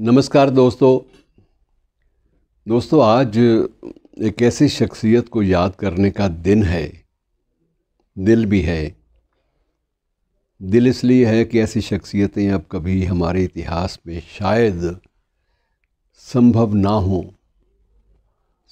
नमस्कार दोस्तों दोस्तों आज एक ऐसी शख्सियत को याद करने का दिन है दिल भी है दिल इसलिए है कि ऐसी शख्सियतें अब कभी हमारे इतिहास में शायद संभव ना हो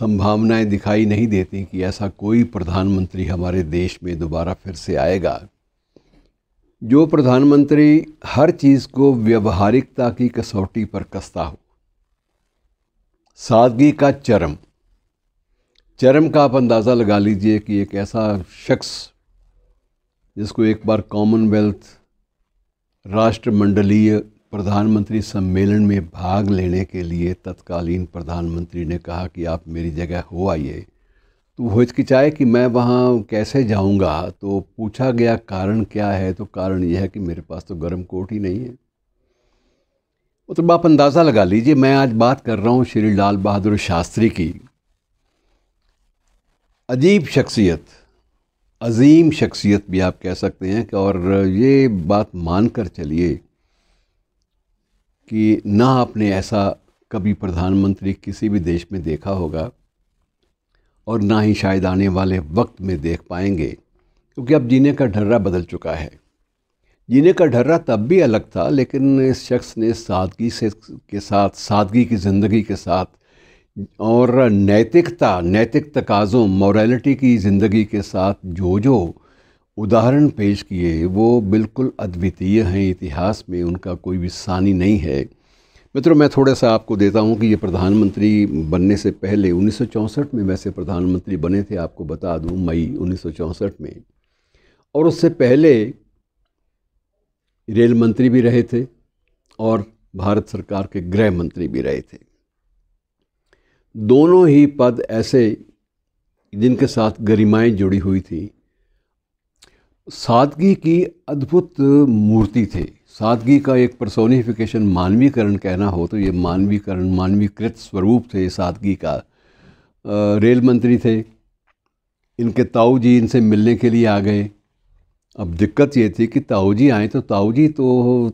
संभावनाएं दिखाई नहीं देती कि ऐसा कोई प्रधानमंत्री हमारे देश में दोबारा फिर से आएगा जो प्रधानमंत्री हर चीज़ को व्यवहारिकता की कसौटी पर कसता हो सादगी का चरम चरम का आप अंदाज़ा लगा लीजिए कि एक ऐसा शख्स जिसको एक बार कॉमनवेल्थ राष्ट्रमंडलीय प्रधानमंत्री सम्मेलन में भाग लेने के लिए तत्कालीन प्रधानमंत्री ने कहा कि आप मेरी जगह हो आइए तो वो हिचकिचाए कि मैं वहाँ कैसे जाऊँगा तो पूछा गया कारण क्या है तो कारण यह है कि मेरे पास तो गर्म कोट ही नहीं है मतलब तो आप अंदाज़ा लगा लीजिए मैं आज बात कर रहा हूँ श्री लाल बहादुर शास्त्री की अजीब शख्सियत अजीम शख्सियत भी आप कह सकते हैं कि और ये बात मान कर चलिए कि ना आपने ऐसा कभी प्रधानमंत्री किसी भी देश में देखा होगा और ना ही शायद आने वाले वक्त में देख पाएंगे क्योंकि अब जीने का ढर्रा बदल चुका है जीने का ढर्रा तब भी अलग था लेकिन इस शख्स ने सादगी से के साथ सादगी की ज़िंदगी के साथ और नैतिकता नैतिक तकाज़ों मोरालिटी की ज़िंदगी के साथ जो जो उदाहरण पेश किए वो बिल्कुल अद्वितीय हैं इतिहास में उनका कोई भी सानी नहीं है मित्रों मैं थोड़ा सा आपको देता हूँ कि ये प्रधानमंत्री बनने से पहले उन्नीस में वैसे प्रधानमंत्री बने थे आपको बता दूँ मई उन्नीस में और उससे पहले रेल मंत्री भी रहे थे और भारत सरकार के गृह मंत्री भी रहे थे दोनों ही पद ऐसे जिनके साथ गरिमाएं जुड़ी हुई थी सादगी की अद्भुत मूर्ति थे सादगी का एक प्रसोनिफिकेशन मानवीकरण कहना हो तो ये मानवीकरण मानवीकृत स्वरूप थे सादगी का रेल मंत्री थे इनके ताऊ जी इनसे मिलने के लिए आ गए अब दिक्कत ये थी कि ताऊ जी आए तो ताऊ जी तो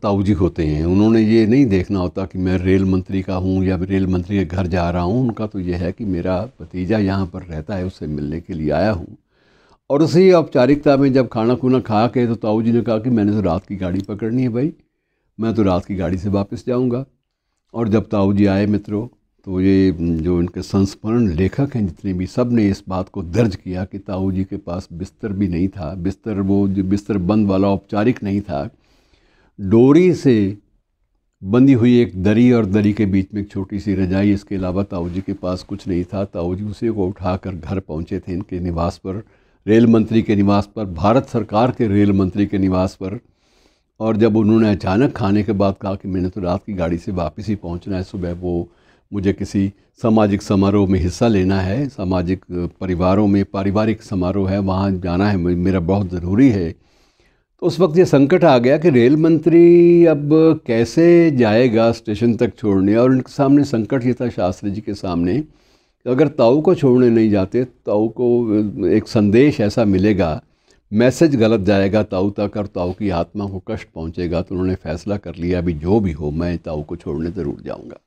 ताऊ जी होते हैं उन्होंने ये नहीं देखना होता कि मैं रेल मंत्री का हूँ या रेल मंत्री के घर जा रहा हूँ उनका तो यह है कि मेरा भतीजा यहाँ पर रहता है उससे मिलने के लिए आया हूँ और उसी औपचारिकता में जब खाना खूना खा के तो ताऊ जी ने कहा कि मैंने तो रात की गाड़ी पकड़नी है भाई मैं तो रात की गाड़ी से वापस जाऊँगा और जब ताऊ जी आए मित्रों तो ये जो इनके संस्मरण लेखक हैं जितने भी सब ने इस बात को दर्ज किया कि ताऊ जी के पास बिस्तर भी नहीं था बिस्तर वो जो बिस्तर बंद वाला औपचारिक नहीं था डोरी से बंधी हुई एक दरी और दरी के बीच में एक छोटी सी रजाई इसके अलावा ताऊ जी के पास कुछ नहीं था ताऊ जी उसी को उठा कर घर पहुँचे थे इनके निवास पर रेल मंत्री के निवास पर भारत सरकार के रेल मंत्री के निवास पर और जब उन्होंने अचानक खाने के बाद कहा कि मैंने तो रात की गाड़ी से वापस ही पहुंचना है सुबह वो मुझे किसी सामाजिक समारोह में हिस्सा लेना है सामाजिक परिवारों में पारिवारिक समारोह है वहाँ जाना है मेरा बहुत ज़रूरी है तो उस वक्त ये संकट आ गया कि रेल मंत्री अब कैसे जाएगा स्टेशन तक छोड़ने और उनके सामने संकट ये था शास्त्री जी के सामने अगर ताऊ को छोड़ने नहीं जाते ताऊ को एक संदेश ऐसा मिलेगा मैसेज गलत जाएगा ताऊ तक और ताऊ की आत्मा को कष्ट पहुंचेगा तो उन्होंने फैसला कर लिया अभी जो भी हो मैं ताऊ को छोड़ने ज़रूर जाऊंगा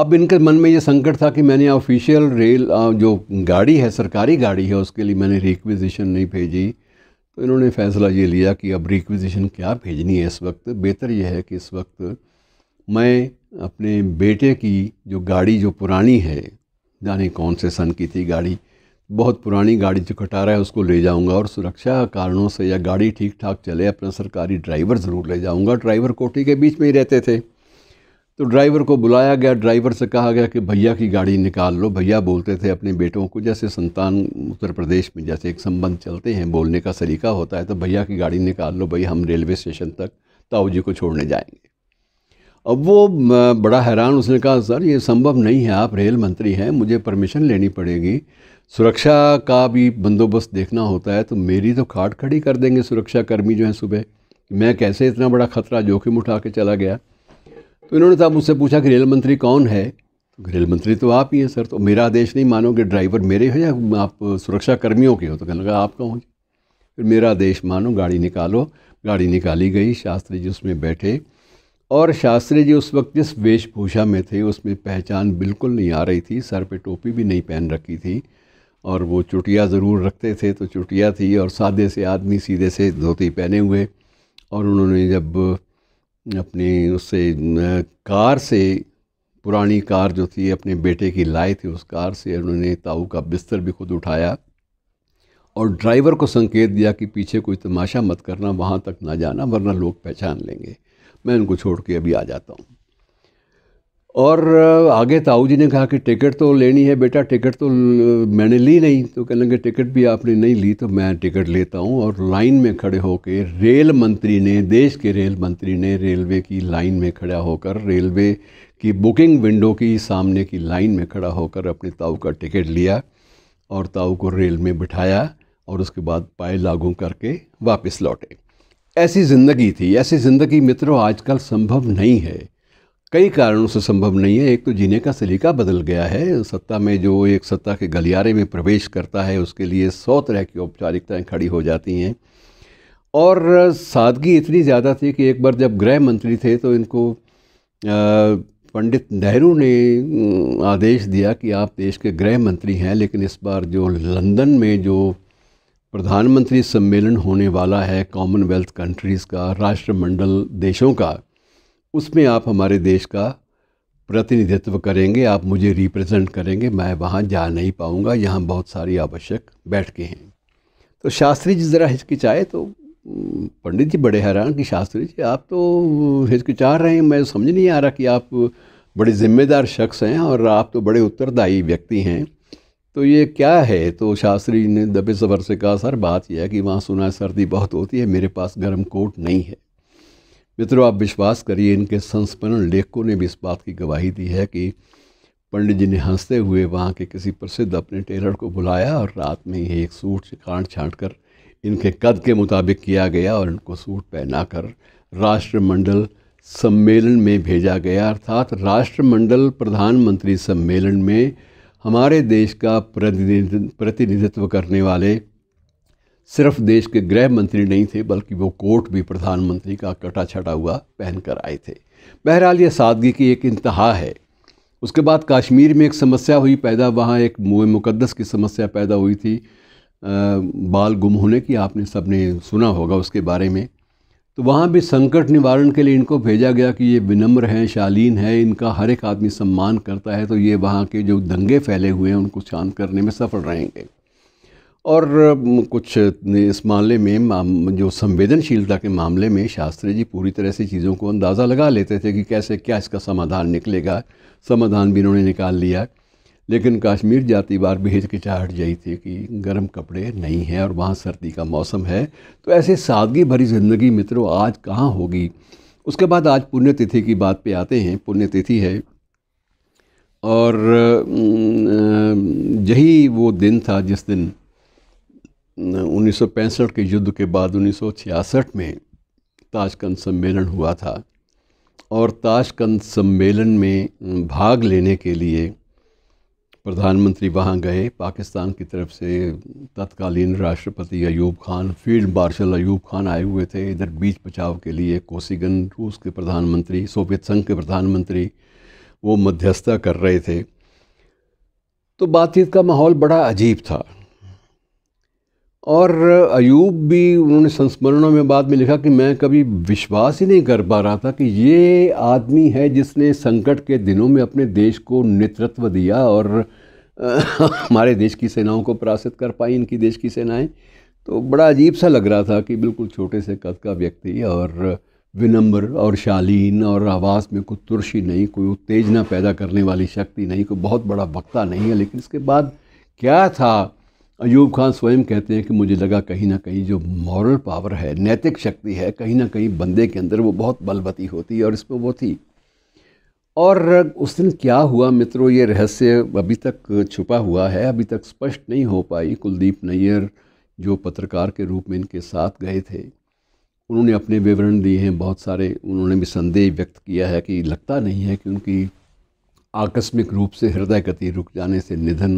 अब इनके मन में ये संकट था कि मैंने ऑफिशियल रेल जो गाड़ी है सरकारी गाड़ी है उसके लिए मैंने रिक्विजिशन नहीं भेजी तो इन्होंने फ़ैसला ये लिया कि अब रिक्विजिशन क्या भेजनी है इस वक्त बेहतर यह है कि इस वक्त मैं अपने बेटे की जो गाड़ी जो पुरानी है जाने कौन से सन की थी गाड़ी बहुत पुरानी गाड़ी जो कटा रहा है उसको ले जाऊंगा और सुरक्षा कारणों से या गाड़ी ठीक ठाक चले अपना सरकारी ड्राइवर ज़रूर ले जाऊंगा ड्राइवर कोठी के बीच में ही रहते थे तो ड्राइवर को बुलाया गया ड्राइवर से कहा गया कि भैया की गाड़ी निकाल लो भैया बोलते थे अपने बेटों को जैसे संतान उत्तर प्रदेश में जैसे एक संबंध चलते हैं बोलने का सलीका होता है तो भैया की गाड़ी निकाल लो भैया हम रेलवे स्टेशन तक ताऊ जी को छोड़ने जाएंगे अब वो बड़ा हैरान उसने कहा सर ये संभव नहीं है आप रेल मंत्री हैं मुझे परमिशन लेनी पड़ेगी सुरक्षा का भी बंदोबस्त देखना होता है तो मेरी तो खाट खड़ी कर देंगे सुरक्षाकर्मी जो हैं सुबह मैं कैसे इतना बड़ा ख़तरा जोखिम उठा के चला गया तो इन्होंने तब मुझसे पूछा कि रेल मंत्री कौन है तो रेल मंत्री तो आप ही हैं सर तो मेरा आदेश नहीं मानोगे ड्राइवर मेरे हो या आप सुरक्षाकर्मियों के हो तो कहने लगा आप कौन फिर मेरा आदेश मानो गाड़ी निकालो गाड़ी निकाली गई शास्त्री जी उसमें बैठे और शास्त्री जी उस वक्त जिस वेशभूषा में थे उसमें पहचान बिल्कुल नहीं आ रही थी सर पे टोपी भी नहीं पहन रखी थी और वो चुटिया ज़रूर रखते थे तो चुटिया थी और सादे से आदमी सीधे से धोती पहने हुए और उन्होंने जब अपनी उससे कार से पुरानी कार जो थी अपने बेटे की लाए थे उस कार से उन्होंने ताऊ का बिस्तर भी खुद उठाया और ड्राइवर को संकेत दिया कि पीछे कोई तमाशा मत करना वहाँ तक ना जाना वरना लोग पहचान लेंगे मैं इनको छोड़ के अभी आ जाता हूँ और आगे ताऊ जी ने कहा कि टिकट तो लेनी है बेटा टिकट तो मैंने ली नहीं तो कहने लेंगे टिकट भी आपने नहीं ली तो मैं टिकट लेता हूँ और लाइन में खड़े होकर रेल मंत्री ने देश के रेल मंत्री ने रेलवे की लाइन में खड़ा होकर रेलवे की बुकिंग विंडो की सामने की लाइन में खड़ा होकर अपने ताऊ का टिकट लिया और ताऊ को रेल में बिठाया और उसके बाद पाए लागू करके वापस लौटे ऐसी ज़िंदगी थी ऐसी ज़िंदगी मित्रों आजकल संभव नहीं है कई कारणों से संभव नहीं है एक तो जीने का सलीका बदल गया है सत्ता में जो एक सत्ता के गलियारे में प्रवेश करता है उसके लिए सौ तरह की औपचारिकताएँ खड़ी हो जाती हैं और सादगी इतनी ज़्यादा थी कि एक बार जब गृह मंत्री थे तो इनको पंडित नेहरू ने आदेश दिया कि आप देश के गृह मंत्री हैं लेकिन इस बार जो लंदन में जो प्रधानमंत्री सम्मेलन होने वाला है कॉमनवेल्थ कंट्रीज़ का राष्ट्रमंडल देशों का उसमें आप हमारे देश का प्रतिनिधित्व करेंगे आप मुझे रिप्रेजेंट करेंगे मैं वहाँ जा नहीं पाऊँगा यहाँ बहुत सारी आवश्यक बैठके हैं तो शास्त्री जी ज़रा हिचकिचाए तो पंडित जी बड़े हैरान कि शास्त्री जी आप तो हिचकिचा रहे हैं मैं समझ नहीं आ रहा कि आप बड़े ज़िम्मेदार शख्स हैं और आप तो बड़े उत्तरदायी व्यक्ति हैं तो ये क्या है तो शास्त्री जी ने दबे सबर से कहा सर बात यह है कि वहाँ सुना सर्दी बहुत होती है मेरे पास गर्म कोट नहीं है मित्रों आप विश्वास करिए इनके संस्मरण लेखकों ने भी इस बात की गवाही दी है कि पंडित जी ने हंसते हुए वहाँ के किसी प्रसिद्ध अपने टेलर को बुलाया और रात में ही एक सूट छाँट छाँट कर इनके कद के मुताबिक किया गया और इनको सूट पहनाकर राष्ट्रमंडल सम्मेलन में भेजा गया अर्थात राष्ट्रमंडल प्रधानमंत्री सम्मेलन में हमारे देश का प्रतिनिधित्व प्रतिनिधित्व करने वाले सिर्फ देश के गृह मंत्री नहीं थे बल्कि वो कोर्ट भी प्रधानमंत्री का कटा छटा हुआ पहन कर आए थे बहरहाल यह सादगी की एक इंतहा है उसके बाद कश्मीर में एक समस्या हुई पैदा वहाँ एक मुक़दस की समस्या पैदा हुई थी आ, बाल गुम होने की आपने सबने सुना होगा उसके बारे में तो वहाँ भी संकट निवारण के लिए इनको भेजा गया कि ये विनम्र हैं शालीन है इनका हर एक आदमी सम्मान करता है तो ये वहाँ के जो दंगे फैले हुए हैं उनको शांत करने में सफल रहेंगे और कुछ इस मामले में जो संवेदनशीलता के मामले में शास्त्री जी पूरी तरह से चीज़ों को अंदाज़ा लगा लेते थे कि कैसे क्या इसका समाधान निकलेगा समाधान भी इन्होंने निकाल लिया है लेकिन कश्मीर जाती बार भी हिचकिचाहट जाई थी कि गर्म कपड़े नहीं हैं और वहाँ सर्दी का मौसम है तो ऐसे सादगी भरी ज़िंदगी मित्रों आज कहाँ होगी उसके बाद आज पुण्यतिथि की बात पे आते हैं पुण्यतिथि है और यही वो दिन था जिस दिन उन्नीस के युद्ध के बाद उन्नीस में ताशकंद सम्मेलन हुआ था और ताशकंद सम्मेलन में भाग लेने के लिए प्रधानमंत्री वहाँ गए पाकिस्तान की तरफ से तत्कालीन राष्ट्रपति अयूब खान फील्ड मार्शल अयूब खान आए हुए थे इधर बीच बचाव के लिए कोसीगन रूस के प्रधानमंत्री सोवियत संघ के प्रधानमंत्री वो मध्यस्थता कर रहे थे तो बातचीत का माहौल बड़ा अजीब था और अयूब भी उन्होंने संस्मरणों में बाद में लिखा कि मैं कभी विश्वास ही नहीं कर पा रहा था कि ये आदमी है जिसने संकट के दिनों में अपने देश को नेतृत्व दिया और हमारे देश की सेनाओं को परास्त कर पाई इनकी देश की सेनाएं तो बड़ा अजीब सा लग रहा था कि बिल्कुल छोटे से कद का व्यक्ति और विनम्र और शालीन और आवाज़ में कोई तुरशी नहीं कोई उत्तेजना पैदा करने वाली शक्ति नहीं कोई बहुत बड़ा वक्ता नहीं है लेकिन इसके बाद क्या था अयूब खान स्वयं कहते हैं कि मुझे लगा कहीं ना कहीं जो मॉरल पावर है नैतिक शक्ति है कहीं ना कहीं बंदे के अंदर वो बहुत बलवती होती है और इसमें वो थी और उस दिन क्या हुआ मित्रों ये रहस्य अभी तक छुपा हुआ है अभी तक स्पष्ट नहीं हो पाई कुलदीप नैयर जो पत्रकार के रूप में इनके साथ गए थे उन्होंने अपने विवरण दिए हैं बहुत सारे उन्होंने भी संदेह व्यक्त किया है कि लगता नहीं है कि उनकी आकस्मिक रूप से हृदय गति रुक जाने से निधन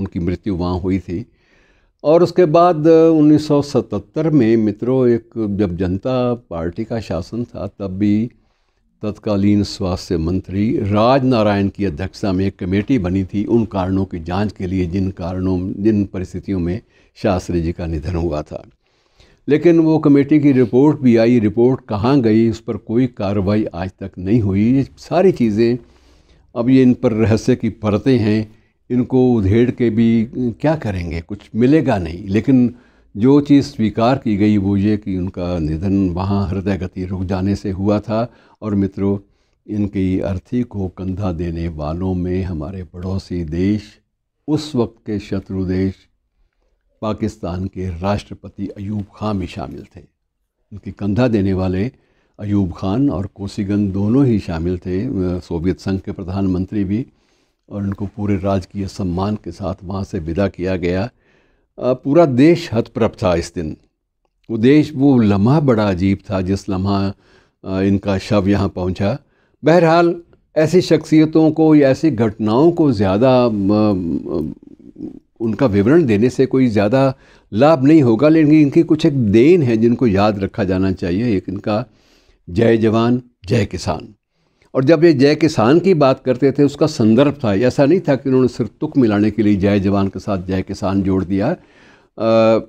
उनकी मृत्यु वहाँ हुई थी और उसके बाद 1977 में मित्रों एक जब जनता पार्टी का शासन था तब भी तत्कालीन स्वास्थ्य मंत्री राज नारायण की अध्यक्षता में एक कमेटी बनी थी उन कारणों की जांच के लिए जिन कारणों जिन परिस्थितियों में शास्त्री जी का निधन हुआ था लेकिन वो कमेटी की रिपोर्ट भी आई रिपोर्ट कहाँ गई उस पर कोई कार्रवाई आज तक नहीं हुई सारी चीज़ें अब ये इन पर रहस्य की परतें हैं इनको उधेड़ के भी क्या करेंगे कुछ मिलेगा नहीं लेकिन जो चीज़ स्वीकार की गई वो ये कि उनका निधन वहाँ हृदय गति रुक जाने से हुआ था और मित्रों इनकी अर्थी को कंधा देने वालों में हमारे पड़ोसी देश उस वक्त के शत्रु देश पाकिस्तान के राष्ट्रपति अयूब खां भी शामिल थे उनकी कंधा देने वाले अयूब खान और कोसीगंज दोनों ही शामिल थे सोवियत संघ के प्रधानमंत्री भी और उनको पूरे राजकीय सम्मान के साथ वहाँ से विदा किया गया पूरा देश हतप्रभ था इस दिन वो देश वो लम्हा बड़ा अजीब था जिस लम्हा इनका शव यहाँ पहुँचा बहरहाल ऐसी शख्सियतों को या ऐसी घटनाओं को ज़्यादा उनका विवरण देने से कोई ज़्यादा लाभ नहीं होगा लेकिन इनकी कुछ एक देन है जिनको याद रखा जाना चाहिए एक इनका जय जवान जय किसान और जब ये जय किसान की बात करते थे उसका संदर्भ था ऐसा नहीं था कि उन्होंने सिर्फ तुक मिलाने के लिए जय जवान के साथ जय किसान जोड़ दिया आ,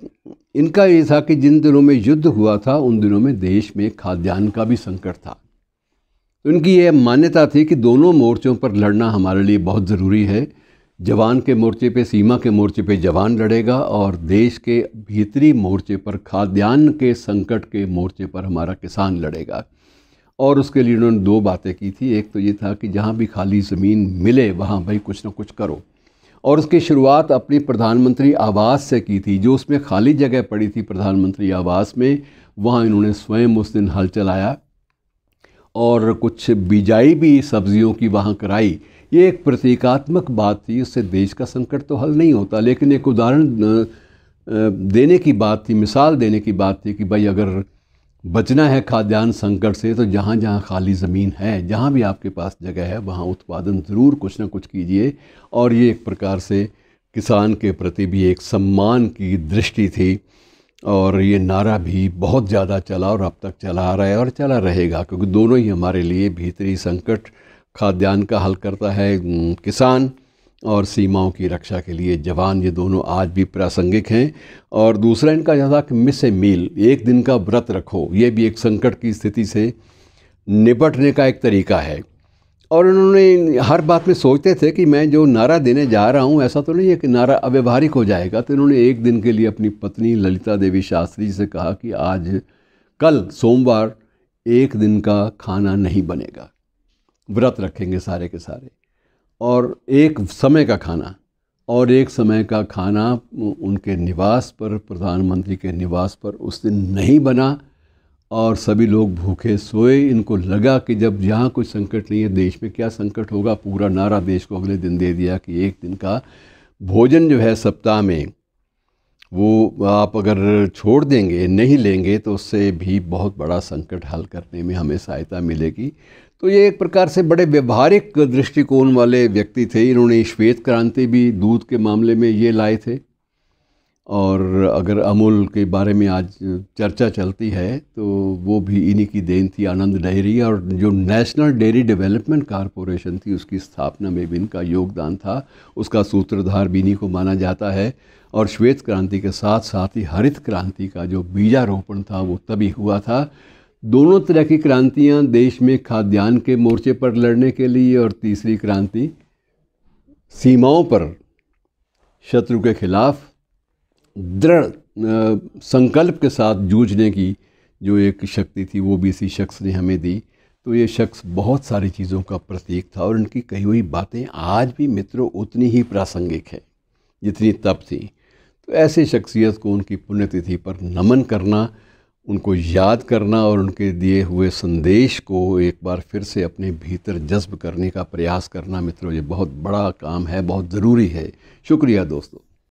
इनका ये था कि जिन दिनों में युद्ध हुआ था उन दिनों में देश में खाद्यान्न का भी संकट था तो इनकी यह मान्यता थी कि दोनों मोर्चों पर लड़ना हमारे लिए बहुत ज़रूरी है जवान के मोर्चे पे सीमा के मोर्चे पे जवान लड़ेगा और देश के भीतरी मोर्चे पर खाद्यान्न के संकट के मोर्चे पर हमारा किसान लड़ेगा और उसके लिए उन्होंने दो बातें की थी एक तो ये था कि जहाँ भी खाली ज़मीन मिले वहाँ भाई कुछ ना कुछ करो और उसकी शुरुआत अपनी प्रधानमंत्री आवास से की थी जो उसमें खाली जगह पड़ी थी प्रधानमंत्री आवास में वहाँ इन्होंने स्वयं उस दिन हल चलाया और कुछ बिजाई भी सब्जियों की वहाँ कराई ये एक प्रतीकात्मक बात थी उससे देश का संकट तो हल नहीं होता लेकिन एक उदाहरण देने की बात थी मिसाल देने की बात थी कि भाई अगर बचना है खाद्यान्न संकट से तो जहाँ जहाँ खाली ज़मीन है जहाँ भी आपके पास जगह है वहाँ उत्पादन ज़रूर कुछ ना कुछ कीजिए और ये एक प्रकार से किसान के प्रति भी एक सम्मान की दृष्टि थी और ये नारा भी बहुत ज़्यादा चला और अब तक चला आ रहा है और चला रहेगा क्योंकि दोनों ही हमारे लिए भीतरी संकट खाद्यान्न का हल करता है किसान और सीमाओं की रक्षा के लिए जवान ये दोनों आज भी प्रासंगिक हैं और दूसरा इनका यह था कि मिस ए मील एक दिन का व्रत रखो ये भी एक संकट की स्थिति से निपटने का एक तरीका है और उन्होंने हर बात में सोचते थे कि मैं जो नारा देने जा रहा हूँ ऐसा तो नहीं है कि नारा अव्यवहारिक हो जाएगा तो इन्होंने एक दिन के लिए अपनी पत्नी ललिता देवी शास्त्री से कहा कि आज कल सोमवार एक दिन का खाना नहीं बनेगा व्रत रखेंगे सारे के सारे और एक समय का खाना और एक समय का खाना उनके निवास पर प्रधानमंत्री के निवास पर उस दिन नहीं बना और सभी लोग भूखे सोए इनको लगा कि जब यहाँ कोई संकट नहीं है देश में क्या संकट होगा पूरा नारा देश को अगले दिन दे दिया कि एक दिन का भोजन जो है सप्ताह में वो आप अगर छोड़ देंगे नहीं लेंगे तो उससे भी बहुत बड़ा संकट हल करने में हमें सहायता मिलेगी तो ये एक प्रकार से बड़े व्यवहारिक दृष्टिकोण वाले व्यक्ति थे इन्होंने श्वेत क्रांति भी दूध के मामले में ये लाए थे और अगर अमूल के बारे में आज चर्चा चलती है तो वो भी इन्हीं की देन थी आनंद डेयरी और जो नेशनल डेयरी डेवलपमेंट कारपोरेशन थी उसकी स्थापना में भी इनका योगदान था उसका सूत्रधार भी इन्हीं को माना जाता है और श्वेत क्रांति के साथ साथ ही हरित क्रांति का जो बीजारोपण था वो तभी हुआ था दोनों तरह की क्रांतियां देश में खाद्यान्न के मोर्चे पर लड़ने के लिए और तीसरी क्रांति सीमाओं पर शत्रु के खिलाफ दृढ़ संकल्प के साथ जूझने की जो एक शक्ति थी वो भी इसी शख्स ने हमें दी तो ये शख्स बहुत सारी चीज़ों का प्रतीक था और इनकी कही हुई बातें आज भी मित्रों उतनी ही प्रासंगिक है जितनी तब थी तो ऐसे शख्सियत को उनकी पुण्यतिथि पर नमन करना उनको याद करना और उनके दिए हुए संदेश को एक बार फिर से अपने भीतर जज्ब करने का प्रयास करना मित्रों ये बहुत बड़ा काम है बहुत ज़रूरी है शुक्रिया दोस्तों